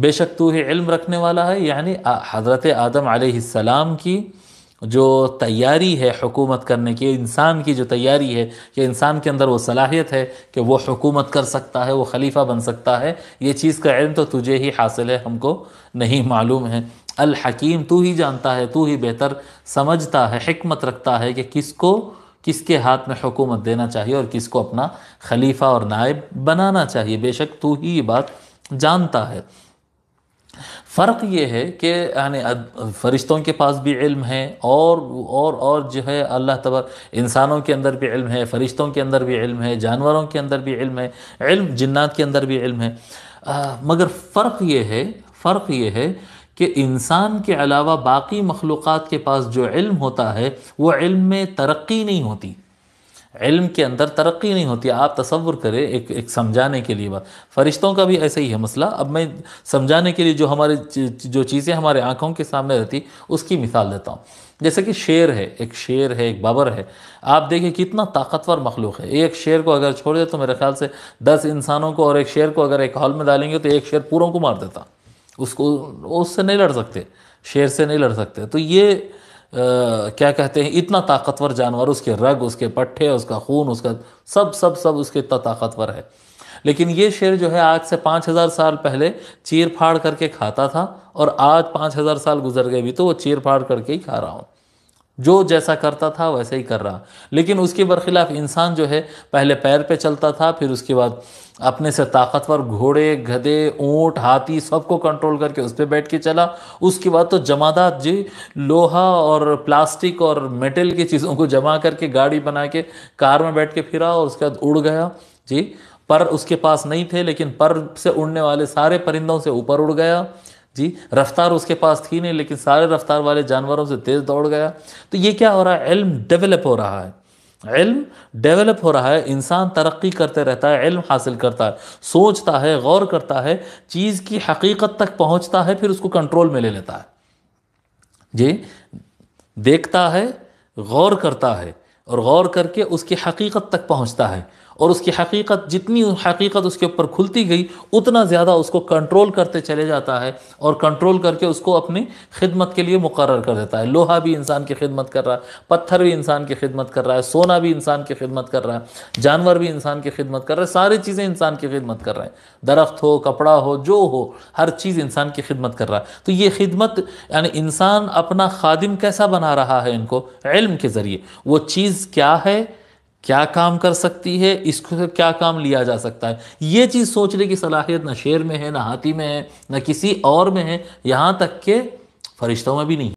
बेशक तू ही इल्म रखने वाला है यानी हज़रत आदम आसमाम की जो तैयारी है हुकूमत करने की इंसान की जो तैयारी है कि इंसान के अंदर वो सलाहियत है कि वो हुकूमत कर सकता है वो खलीफा बन सकता है ये चीज़ का इल्म तो तुझे ही हासिल है हमको नहीं मालूम है अल हकीम तू ही जानता है तू ही बेहतर समझता है हमत रखता है कि किसको किसके हाथ में हुकूमत देना चाहिए और किसको अपना खलीफा और नायब बनाना चाहिए बेशक तू ही ये बात जानता है फ़र्क ये है कि यानी फ़रिश्तों के पास भी इल्म है और और और जो है अल्लाह तबर इंसानों के अंदर भी इल्म है फ़रिश्तों के अंदर भी इल्म है जानवरों के अंदर भी इल्म है इल्म जिन्नात के अंदर भी इल्म है आ, मगर फ़र्क ये है फ़र्क ये है कि इंसान के अलावा बाकी मखलूक़ात के पास जो इल्म होता है वो इल्म में तरक्की नहीं होती इल्म के अंदर तरक्की नहीं होती आप तस्वुर करें एक एक समझाने के लिए बात फरिश्तों का भी ऐसा ही है मसला अब मैं समझाने के लिए जो हमारे जो चीज़ें हमारे आँखों के सामने रहती उसकी मिसाल देता हूँ जैसे कि शेर है एक शेर है एक बबर है आप देखिए कितना ताकतवर मखलूक है एक शेर को अगर छोड़ दे तो मेरे ख्याल से दस इंसानों को और एक शेर को अगर एक हॉल में डालेंगे तो एक शेर पूरों को मार देता उसको उससे नहीं लड़ सकते शेर से नहीं लड़ सकते तो ये क्या कहते हैं इतना ताकतवर जानवर उसके रग उसके पट्टे उसका खून उसका सब सब सब उसके इतना ताकतवर है लेकिन ये शेर जो है आज से पाँच हज़ार साल पहले चीर फाड़ करके खाता था और आज पाँच हज़ार साल गुजर गए भी तो वो चीर फाड़ करके ही खा रहा हूँ जो जैसा करता था वैसे ही कर रहा लेकिन उसके बरखिलाफ इंसान जो है पहले पैर पे चलता था फिर उसके बाद अपने से ताकतवर घोड़े गधे ऊँट हाथी सबको कंट्रोल करके उस पर बैठ के चला उसके बाद तो जमादात जी लोहा और प्लास्टिक और मेटल की चीज़ों को जमा करके गाड़ी बना के कार में बैठ के फिरा और उसके बाद उड़ गया जी पर उसके पास नहीं थे लेकिन पर से उड़ने वाले सारे परिंदों से ऊपर उड़ गया जी रफ्तार उसके पास थी नहीं लेकिन सारे रफ्तार वाले जानवरों से तेज़ दौड़ गया तो ये क्या हो रहा है इल्म डेवलप हो रहा है इल्म डेवलप हो रहा है इंसान तरक्की करते रहता है इल्म हासिल करता है सोचता है गौर करता है चीज़ की हकीकत तक पहुंचता है फिर उसको कंट्रोल में ले लेता है जी देखता है गौर करता है और गौर करके उसकी हकीकत तक पहुंचता है और उसकी हकीकत जितनी हकीकत उसके ऊपर खुलती गई उतना ज़्यादा उसको कंट्रोल करते चले जाता है और कंट्रोल करके उसको अपनी खिदमत के लिए मुकर कर देता है लोहा भी इंसान की खिदमत कर रहा है पत्थर भी इंसान की खिदमत कर रहा है सोना भी इंसान की खिदमत कर रहा है जानवर भी इंसान की खिदमत कर रहा है सारी चीज़ें इंसान की खिदमत कर रहे हैं दरख्त हो कपड़ा हो जो हो हर चीज़ इंसान की खिदमत कर रहा है तो ये खिदमत यानी इंसान अपना खादिम कैसा बना रहा है इनको इल्म के ज़रिए वो चीज़ क्या है क्या काम कर सकती है इसको क्या काम लिया जा सकता है ये चीज़ सोचने की सलाहियत ना शेर में है ना हाथी में है ना किसी और में है यहाँ तक के फरिश्तों में भी नहीं